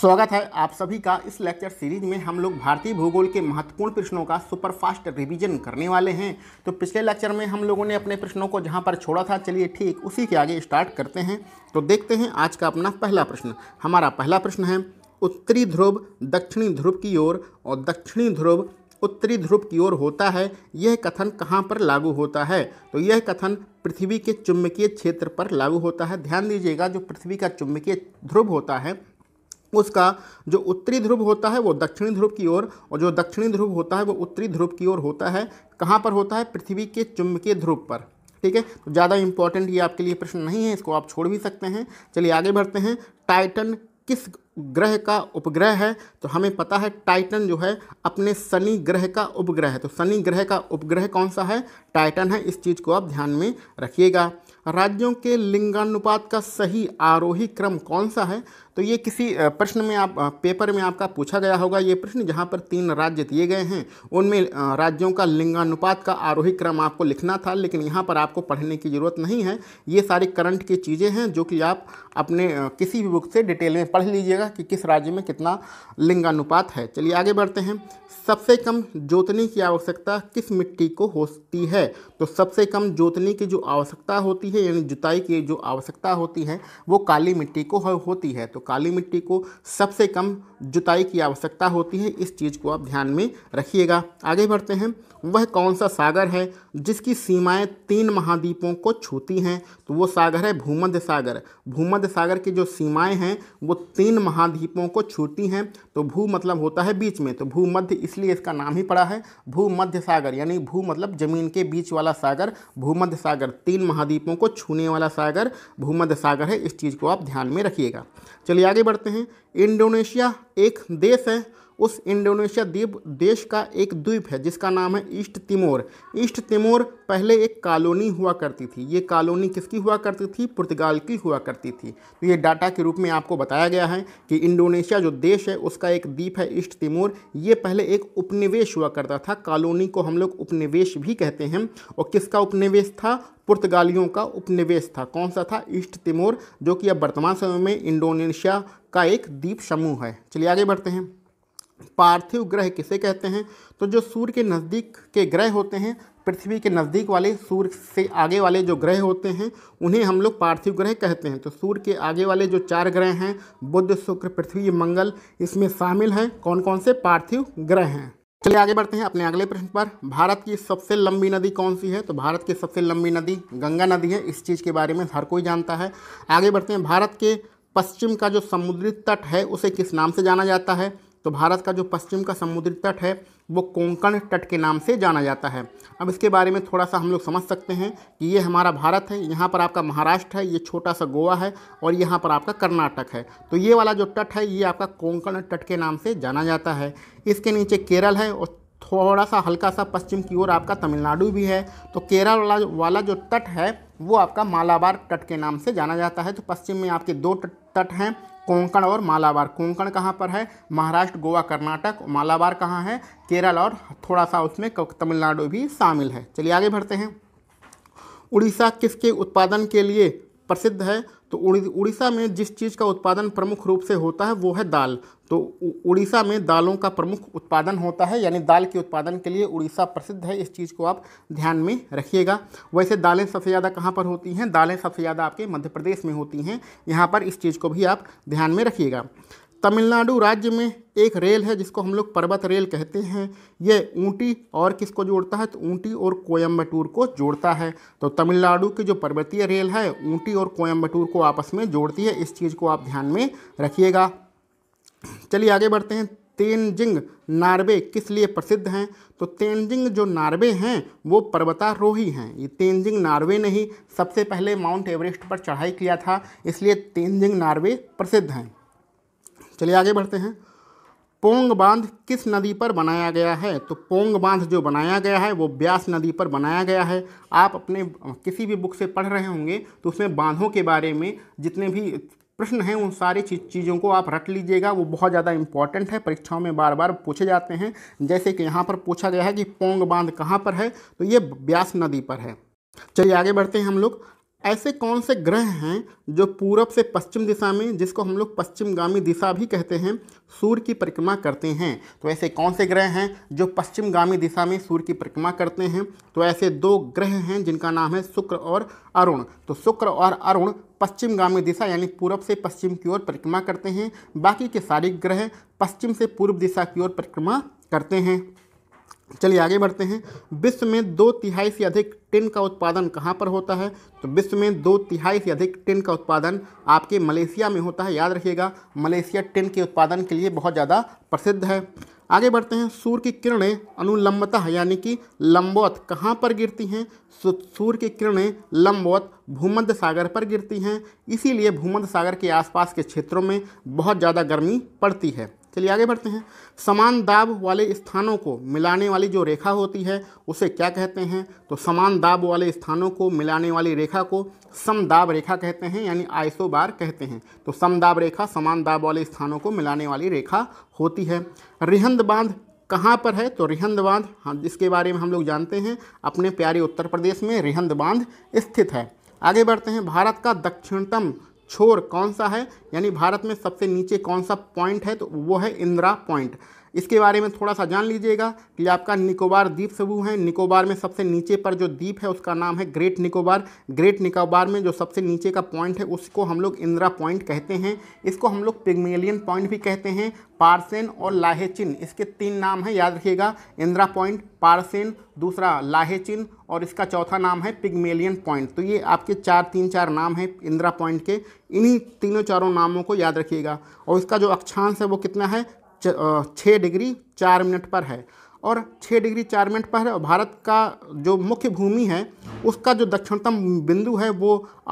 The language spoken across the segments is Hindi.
स्वागत है आप सभी का इस लेक्चर सीरीज में हम लोग भारतीय भूगोल के महत्वपूर्ण प्रश्नों का सुपर फास्ट रिवीजन करने वाले हैं तो पिछले लेक्चर में हम लोगों ने अपने प्रश्नों को जहां पर छोड़ा था चलिए ठीक उसी के आगे स्टार्ट करते हैं तो देखते हैं आज का अपना पहला प्रश्न हमारा पहला प्रश्न है उत्तरी ध्रुव दक्षिणी ध्रुव की ओर और दक्षिणी ध्रुव उत्तरी ध्रुव की ओर होता है यह कथन कहाँ पर लागू होता है तो यह कथन पृथ्वी के चुंबकीय क्षेत्र पर लागू होता है ध्यान दीजिएगा जो पृथ्वी का चुंबकीय ध्रुव होता है उसका जो उत्तरी ध्रुव होता है वो दक्षिणी ध्रुव की ओर और, और जो दक्षिणी ध्रुव होता है वो उत्तरी ध्रुव की ओर होता है कहाँ पर होता है पृथ्वी के चुंबकीय ध्रुव पर ठीक है तो ज़्यादा इंपॉर्टेंट ये आपके लिए प्रश्न नहीं है इसको आप छोड़ भी सकते हैं चलिए आगे बढ़ते हैं टाइटन किस ग्रह का उपग्रह है तो हमें पता है टाइटन जो है अपने शनि ग्रह का उपग्रह है तो शनि ग्रह का उपग्रह कौन सा है टाइटन है इस चीज़ को आप ध्यान में रखिएगा राज्यों के लिंगानुपात का सही आरोही क्रम कौन सा है तो ये किसी प्रश्न में आप पेपर में आपका पूछा गया होगा ये प्रश्न जहाँ पर तीन राज्य दिए गए हैं उनमें राज्यों का लिंगानुपात का आरोही क्रम आपको लिखना था लेकिन यहाँ पर आपको पढ़ने की ज़रूरत नहीं है ये सारी करंट की चीज़ें हैं जो कि आप अपने किसी भी बुक से डिटेल में पढ़ लीजिएगा कि किस राज्य में कितना लिंगानुपात है चलिए आगे बढ़ते हैं सबसे कम जोतने की आवश्यकता किस मिट्टी को होती है तो सबसे कम जोतने की जो आवश्यकता होती है यानी जुताई की जो आवश्यकता होती है वो काली मिट्टी को होती है तो तो काली मिट्टी को सबसे कम जुताई की आवश्यकता होती है इस चीज़ को आप ध्यान में रखिएगा आगे बढ़ते हैं वह कौन सा सागर है जिसकी सीमाएं तीन महाद्वीपों को छूती हैं तो वो सागर है भूमध्य सागर भूमध्य सागर की जो सीमाएं हैं वो तीन महाद्वीपों को छूती हैं तो भू मतलब होता है बीच में तो भूमध्य इसलिए इसका नाम ही पड़ा है भूमध्य सागर यानी भू मतलब जमीन के बीच वाला सागर भूमध्य सागर तीन महाद्वीपों को छूने वाला सागर भूमध्य सागर है इस चीज़ को आप ध्यान में रखिएगा चलिए आगे बढ़ते हैं इंडोनेशिया एक देश है उस इंडोनेशिया द्वीप देश का एक द्वीप है जिसका नाम है ईस्ट तिमोर ईस्ट तिमोर पहले एक कॉलोनी हुआ करती थी ये कॉलोनी किसकी हुआ करती थी पुर्तगाल की हुआ करती थी तो ये डाटा के रूप में आपको बताया गया है कि इंडोनेशिया जो देश है उसका एक द्वीप है ईस्ट तिमोर ये पहले एक उपनिवेश हुआ करता था कॉलोनी को हम लोग उपनिवेश भी कहते हैं और किसका उपनिवेश था पुर्तगालियों का उपनिवेश था कौन सा था ईस्ट तिमोर जो कि अब वर्तमान समय में इंडोनेशिया का एक द्वीप समूह है चलिए आगे बढ़ते हैं पार्थिव ग्रह किसे कहते हैं तो जो सूर्य के नज़दीक के ग्रह होते हैं पृथ्वी के नज़दीक वाले सूर्य से आगे वाले जो ग्रह होते हैं उन्हें हम लोग पार्थिव ग्रह कहते हैं तो सूर्य के आगे वाले जो चार ग्रह हैं बुध शुक्र पृथ्वी मंगल इसमें शामिल हैं कौन कौन से पार्थिव ग्रह हैं चलिए आगे बढ़ते हैं अपने अगले प्रश्न पर भारत की सबसे लंबी नदी कौन सी है तो भारत की सबसे लंबी नदी गंगा नदी है इस चीज़ के बारे में हर कोई जानता है आगे बढ़ते हैं भारत के पश्चिम का जो समुद्री तट है उसे किस नाम से जाना जाता है तो भारत का जो पश्चिम का समुद्री तट है वो कोंकण तट के नाम से जाना जाता है अब इसके बारे में थोड़ा सा हम लोग समझ सकते हैं कि ये हमारा भारत है यहाँ पर आपका महाराष्ट्र है ये छोटा सा गोवा है और यहाँ पर आपका कर्नाटक है तो ये वाला जो तट है ये आपका कोंकण तट के नाम से जाना जाता है इसके नीचे केरल है और थोड़ा सा हल्का सा पश्चिम की ओर आपका तमिलनाडु भी है तो केरल वाला वाला जो तट है वो आपका मालाबार तट के नाम से जाना जाता है तो पश्चिम में आपके दो तट हैं कोंकण और मालाबार कोंकण कहाँ पर है महाराष्ट्र गोवा कर्नाटक मालाबार कहाँ है केरल और थोड़ा सा उसमें तमिलनाडु भी शामिल है चलिए आगे बढ़ते हैं उड़ीसा किसके उत्पादन के लिए प्रसिद्ध है तो उड़ीसा में जिस चीज़ का उत्पादन प्रमुख रूप से होता है वो है दाल तो उड़ीसा में दालों का प्रमुख उत्पादन होता है यानी दाल के उत्पादन के लिए उड़ीसा प्रसिद्ध है इस चीज़ को आप ध्यान में रखिएगा वैसे दालें सबसे ज़्यादा कहाँ पर होती हैं दालें सबसे ज़्यादा आपके मध्य प्रदेश में होती हैं यहाँ पर इस चीज़ को भी आप ध्यान में रखिएगा तमिलनाडु राज्य में एक रेल है जिसको हम लोग पर्वत रेल कहते हैं ये ऊंटी और किसको जोड़ता है तो ऊंटी और कोयम्बटूर को जोड़ता है तो तमिलनाडु की जो पर्वतीय रेल है ऊंटी और कोयम्बटूर को आपस में जोड़ती है इस चीज़ को आप ध्यान में रखिएगा चलिए आगे बढ़ते हैं तेनजिंग नार्वे किस लिए प्रसिद्ध हैं तो तेनजिंग जो नार्वे हैं वो पर्वतारोही हैं ये तेनजिंग नार्वे ने ही सबसे पहले माउंट एवरेस्ट पर चढ़ाई किया था इसलिए तेनजिंग नार्वे प्रसिद्ध हैं चलिए आगे बढ़ते हैं पोंग बांध किस नदी पर बनाया गया है तो पोंग बांध जो बनाया गया है वो ब्यास नदी पर बनाया गया है आप अपने किसी भी बुक से पढ़ रहे होंगे तो उसमें बांधों के बारे में जितने भी प्रश्न हैं उन सारी चीज चीज़ों को आप रट लीजिएगा वो बहुत ज़्यादा इंपॉर्टेंट है परीक्षाओं में बार बार पूछे जाते हैं जैसे कि यहाँ पर पूछा गया है कि पोंग बांध कहाँ पर है तो ये ब्यास नदी पर है चलिए आगे बढ़ते हैं हम लोग ऐसे कौन से ग्रह हैं जो पूरब से पश्चिम दिशा में जिसको हम लोग पश्चिमगामी दिशा भी कहते हैं सूर्य की परिक्रमा करते हैं तो ऐसे कौन से ग्रह हैं जो पश्चिमगामी दिशा में सूर्य की परिक्रमा करते हैं तो ऐसे दो ग्रह हैं जिनका नाम है शुक्र और अरुण तो शुक्र और अरुण पश्चिमगामी दिशा यानी पूरब से पश्चिम की ओर परिक्रमा करते हैं बाकी के सारे ग्रह पश्चिम से पूर्व दिशा की ओर परिक्रमा करते हैं चलिए आगे बढ़ते हैं विश्व में दो तिहाई से अधिक टिन का उत्पादन कहाँ पर होता है तो विश्व में दो तिहाई से अधिक टिन का उत्पादन आपके मलेशिया में होता है याद रखिएगा मलेशिया टिन के उत्पादन के लिए बहुत ज़्यादा प्रसिद्ध है आगे बढ़ते हैं सूर्य की किरणें अनुलंबतः यानी कि लंबवत कहाँ पर गिरती हैं सूर्य की किरणें लंबवत भूमध्य सागर पर गिरती हैं इसीलिए भूमध्य सागर के आसपास के क्षेत्रों में बहुत ज़्यादा गर्मी पड़ती है चलिए आगे बढ़ते हैं समान दाब वाले स्थानों को मिलाने वाली जो रेखा होती है उसे क्या कहते हैं तो समान दाब वाले स्थानों को मिलाने वाली रेखा को समदाब रेखा कहते हैं यानी आइसोबार कहते हैं तो समदाब रेखा समान दाब वाले स्थानों को मिलाने वाली रेखा होती है रिहंद बांध कहाँ पर है तो रिहंद बांध हम हाँ, जिसके बारे में हम लोग जानते हैं अपने प्यारे उत्तर प्रदेश में रिहंद बांध स्थित है आगे बढ़ते हैं भारत का दक्षिणतम छोर कौन सा है यानी भारत में सबसे नीचे कौन सा पॉइंट है तो वो है इंदिरा पॉइंट इसके बारे में थोड़ा सा जान लीजिएगा कि आपका निकोबार द्वीप समूह है निकोबार में सबसे नीचे पर जो द्वीप है उसका नाम है ग्रेट निकोबार ग्रेट निकोबार में जो सबसे नीचे का पॉइंट है उसको हम लोग इंदिरा पॉइंट कहते हैं इसको हम लोग पिग्मेलियन पॉइंट भी कहते हैं पारसेन और लाहेचिन इसके तीन नाम हैं याद रखिएगा इंदिरा पॉइंट पारसेन दूसरा लाहेचिन और इसका चौथा नाम है पिग्मेलियन पॉइंट तो ये आपके चार तीन चार नाम हैं इंदिरा पॉइंट के इन्हीं तीनों चारों नामों को याद रखिएगा और इसका जो अक्षांश है वो कितना है छः डिग्री चार मिनट पर है और छः डिग्री चार मिनट पर है और भारत का जो मुख्य भूमि है उसका जो दक्षिणतम बिंदु है वो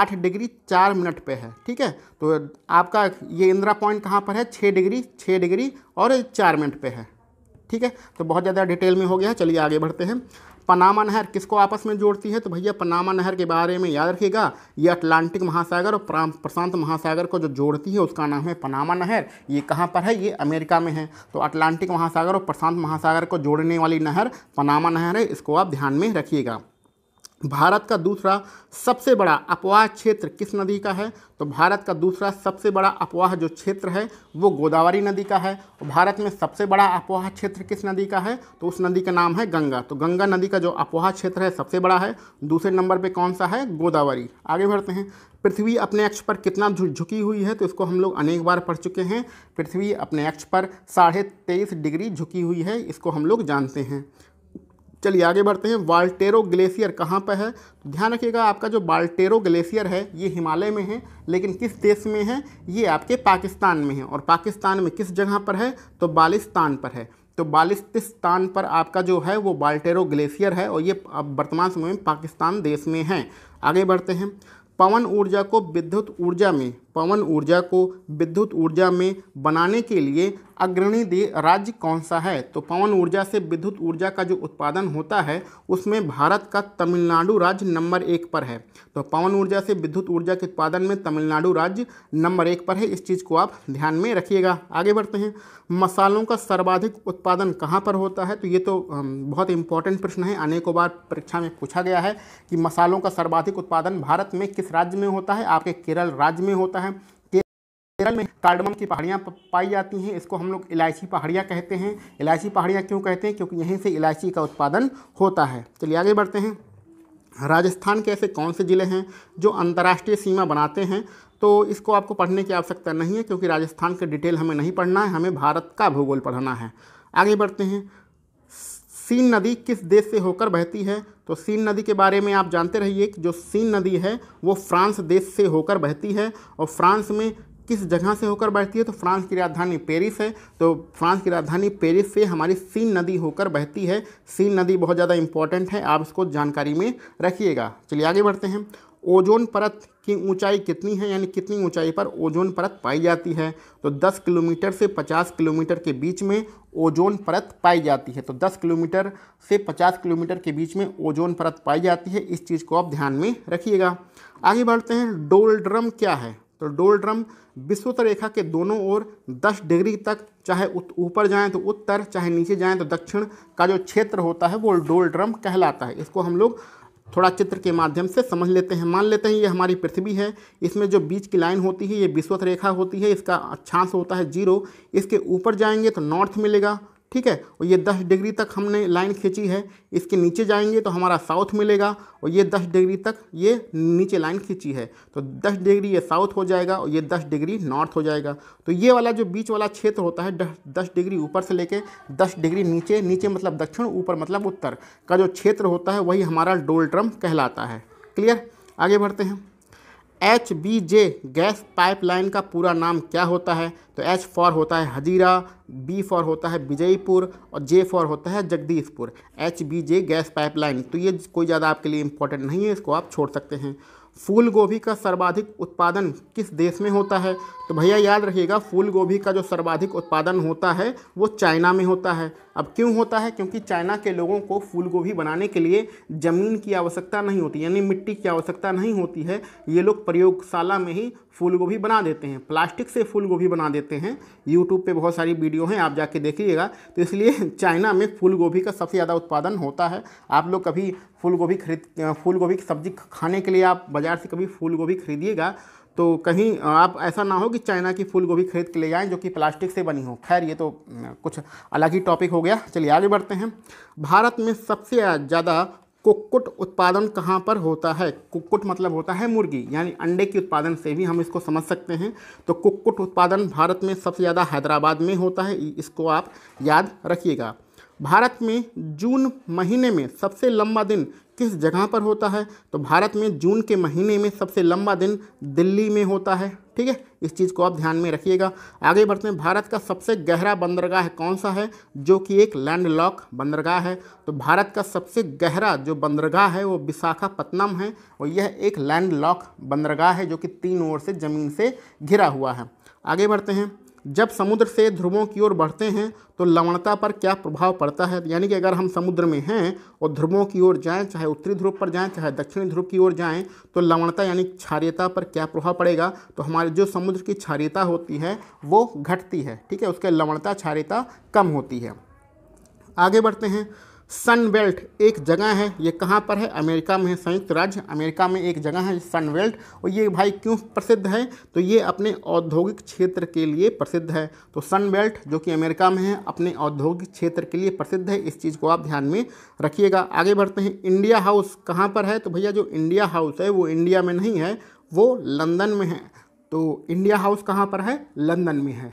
आठ डिग्री चार मिनट पे है ठीक है तो आपका ये इंदिरा पॉइंट कहाँ पर है छः डिग्री छः डिग्री और चार मिनट पे है ठीक है तो बहुत ज़्यादा डिटेल में हो गया चलिए आगे बढ़ते हैं पनामा नहर किसको आपस में जोड़ती है तो भैया पनामा नहर के बारे में याद रखिएगा ये अटलांटिक महासागर और प्रशांत महासागर को जो जोड़ती है उसका नाम है पनामा नहर ये कहाँ पर है ये अमेरिका में है तो अटलांटिक महासागर और प्रशांत महासागर को जोड़ने वाली नहर पनामा नहर है इसको आप ध्यान में रखिएगा भारत का दूसरा सबसे बड़ा अपवाह क्षेत्र किस नदी का है तो भारत का दूसरा सबसे बड़ा अपवाह जो क्षेत्र है वो गोदावरी नदी का है और भारत में सबसे बड़ा अपवाह क्षेत्र किस नदी का है तो उस नदी का नाम है गंगा तो गंगा नदी का जो अपवाह क्षेत्र है सबसे बड़ा है दूसरे नंबर पे कौन सा है गोदावरी आगे बढ़ते हैं पृथ्वी अपने अक्ष पर कितना झुकी हुई है तो इसको हम लोग अनेक बार पढ़ चुके हैं पृथ्वी अपने अक्ष पर साढ़े तेईस डिग्री झुकी हुई है इसको हम लोग जानते हैं चलिए आगे बढ़ते हैं बाल्टेरो ग्लेशियर कहाँ पर है तो ध्यान रखिएगा आपका जो बाल्टेरो ग्लेशियर है ये हिमालय में है लेकिन किस देश में है ये आपके पाकिस्तान में है और पाकिस्तान में किस जगह पर है तो बालिस्तान पर है तो बालिस्तान पर आपका जो है वो बाल्टेरो ग्लेशियर है और ये अब वर्तमान समय में पाकिस्तान देश में है आगे बढ़ते हैं पवन ऊर्जा को विद्युत ऊर्जा में पवन ऊर्जा को विद्युत ऊर्जा में बनाने के लिए अग्रणी दे राज्य कौन सा है तो पवन ऊर्जा से विद्युत ऊर्जा का जो उत्पादन होता है उसमें भारत का तमिलनाडु राज्य नंबर एक पर है तो पवन ऊर्जा से विद्युत ऊर्जा के उत्पादन में तमिलनाडु राज्य नंबर एक पर है इस चीज़ को आप ध्यान में रखिएगा आगे बढ़ते हैं मसालों का सर्वाधिक उत्पादन कहाँ पर होता है तो ये तो बहुत इंपॉर्टेंट प्रश्न है अनेकों बार परीक्षा में पूछा गया है कि मसालों का सर्वाधिक उत्पादन भारत में किस राज्य में होता है आपके केरल राज्य में होता है होता है केरल में कार्डमम की पहाड़ियाँ पाई जाती हैं इसको हम लोग इलायची पहाड़ियाँ कहते हैं इलायची पहाड़ियाँ क्यों कहते हैं क्योंकि यहीं से इलायची का उत्पादन होता है चलिए आगे बढ़ते हैं राजस्थान के ऐसे कौन से ज़िले हैं जो अंतर्राष्ट्रीय सीमा बनाते हैं तो इसको आपको पढ़ने की आवश्यकता नहीं है क्योंकि राजस्थान के डिटेल हमें नहीं पढ़ना है हमें भारत का भूगोल पढ़ना है आगे बढ़ते हैं सीन नदी किस देश से होकर बहती है तो सीन नदी के बारे में आप जानते रहिए कि जो सीन नदी है वो फ्रांस देश से होकर बहती है और फ्रांस में किस जगह से होकर बहती है तो फ्रांस की राजधानी पेरिस है तो फ्रांस की राजधानी पेरिस से हमारी सीन नदी होकर बहती है सीन नदी बहुत ज़्यादा इंपॉर्टेंट है आप इसको जानकारी में रखिएगा चलिए आगे बढ़ते हैं ओजोन परत की ऊंचाई कितनी है यानी कितनी ऊंचाई पर ओजोन परत पाई जाती है तो 10 किलोमीटर से 50 किलोमीटर के बीच में ओजोन परत पाई जाती है तो 10 किलोमीटर से 50 किलोमीटर के बीच में ओजोन परत पाई जाती है इस चीज़ को आप ध्यान में रखिएगा आगे बढ़ते हैं डोलड्रम क्या है तो डोलड्रम विश्वत रेखा के दोनों ओर 10 डिग्री तक चाहे ऊपर जाएं तो उत्तर चाहे नीचे जाएं तो दक्षिण का जो क्षेत्र होता है वो डोलड्रम कहलाता है इसको हम लोग थोड़ा चित्र के माध्यम से समझ लेते हैं मान लेते हैं ये हमारी पृथ्वी है इसमें जो बीच की लाइन होती है ये विश्वत रेखा होती है इसका अक्षांश होता है जीरो इसके ऊपर जाएंगे तो नॉर्थ मिलेगा ठीक है और ये 10 डिग्री तक हमने लाइन खींची है इसके नीचे जाएंगे तो हमारा साउथ मिलेगा और ये 10 डिग्री तक ये नीचे लाइन खींची है तो 10 डिग्री ये साउथ हो जाएगा और ये 10 डिग्री नॉर्थ हो जाएगा तो ये वाला जो बीच वाला क्षेत्र होता है 10 डिग्री ऊपर से लेके 10 डिग्री नीचे नीचे मतलब दक्षिण ऊपर मतलब उत्तर का जो क्षेत्र होता है वही हमारा डोल कहलाता है क्लियर आगे बढ़ते हैं H B J gas pipeline का पूरा नाम क्या होता है तो एच फॉर होता है हजीरा बी फॉर होता है विजयपुर और जे फॉर होता है Jagdishpur H B J gas pipeline तो ये कोई ज़्यादा आपके लिए इम्पोर्टेंट नहीं है इसको आप छोड़ सकते हैं फूल गोभी का सर्वाधिक उत्पादन किस देश में होता है तो भैया याद रखिएगा फूल गोभी का जो सर्वाधिक उत्पादन होता है वो चाइना में होता है अब क्यों होता है क्योंकि चाइना के लोगों को फूल गोभी बनाने के लिए ज़मीन की आवश्यकता नहीं होती यानी मिट्टी की आवश्यकता नहीं होती है ये लोग प्रयोगशाला में ही फूल गोभी बना देते हैं प्लास्टिक से फूल गोभी बना देते हैं यूट्यूब पर बहुत सारी वीडियो हैं आप जाके देखिएगा तो इसलिए चाइना में फूल गोभी का सबसे ज़्यादा उत्पादन होता है आप लोग कभी फूल गोभी खरीद फूल गोभी की सब्ज़ी खाने के लिए आप बाज़ार से कभी फूल गोभी खरीदिएगा तो कहीं आप ऐसा ना हो कि चाइना की फूल गोभी खरीद के ले जाएं जो कि प्लास्टिक से बनी हो खैर ये तो कुछ अलग ही टॉपिक हो गया चलिए आगे बढ़ते हैं भारत में सबसे ज़्यादा कुक्कुट उत्पादन कहाँ पर होता है कुक्कुट मतलब होता है मुर्गी यानी अंडे के उत्पादन से भी हम इसको समझ सकते हैं तो कुक्कुट उत्पादन भारत में सबसे ज़्यादा हैदराबाद में होता है इसको आप याद रखिएगा भारत में जून महीने में सबसे लंबा दिन किस जगह पर होता है तो भारत में जून के महीने में सबसे लंबा दिन दिल्ली में होता है ठीक है इस चीज़ को आप ध्यान में रखिएगा आगे बढ़ते हैं भारत का सबसे गहरा बंदरगाह कौन सा है जो कि एक लैंडलॉक बंदरगाह है तो भारत का सबसे गहरा जो बंदरगाह है वो विशाखापत्नम है और यह एक लैंडलॉक बंदरगाह है जो कि तीन ओर से ज़मीन से घिरा हुआ है आगे बढ़ते हैं जब समुद्र से ध्रुवों की ओर बढ़ते हैं तो लवणता पर क्या प्रभाव पड़ता है यानी कि अगर हम समुद्र में हैं और ध्रुवों की ओर जाएं चाहे उत्तरी ध्रुव पर जाएं चाहे दक्षिणी ध्रुव की ओर जाएं तो लवणता यानी क्षारियता पर क्या प्रभाव पड़ेगा तो हमारे जो समुद्र की क्षार्यता होती है वो घटती है ठीक है उसके लवणता क्षार्यता कम होती है आगे बढ़ते हैं बेल्ट एक जगह है ये कहाँ पर है अमेरिका में है संयुक्त राज्य अमेरिका में एक जगह है बेल्ट और ये भाई क्यों प्रसिद्ध है तो ये अपने औद्योगिक क्षेत्र के लिए प्रसिद्ध है तो बेल्ट जो कि अमेरिका में है अपने औद्योगिक क्षेत्र के लिए प्रसिद्ध है इस चीज़ को आप ध्यान में रखिएगा आगे बढ़ते हैं इंडिया हाउस कहाँ पर है तो भैया जो इंडिया हाउस है वो इंडिया में नहीं है वो लंदन में है तो इंडिया हाउस कहाँ पर है लंदन में है